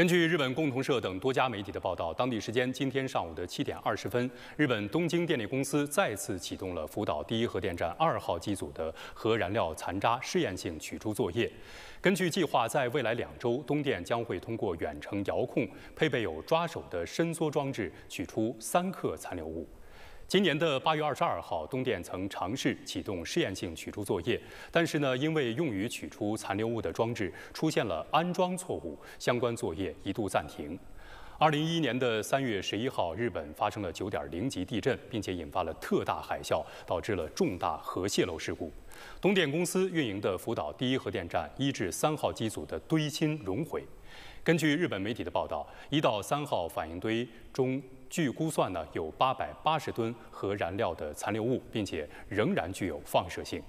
根据日本共同社等多家媒体的报道，当地时间今天上午的七点二十分，日本东京电力公司再次启动了福岛第一核电站二号机组的核燃料残渣试验性取出作业。根据计划，在未来两周，东电将会通过远程遥控、配备有抓手的伸缩装置，取出三克残留物。今年的八月二十二号，东电曾尝试启动试验性取出作业，但是呢，因为用于取出残留物的装置出现了安装错误，相关作业一度暂停。二零一一年的三月十一号，日本发生了九点零级地震，并且引发了特大海啸，导致了重大核泄漏事故。东电公司运营的福岛第一核电站一至三号机组的堆芯熔毁。根据日本媒体的报道，1到3号反应堆中，据估算呢有880吨核燃料的残留物，并且仍然具有放射性。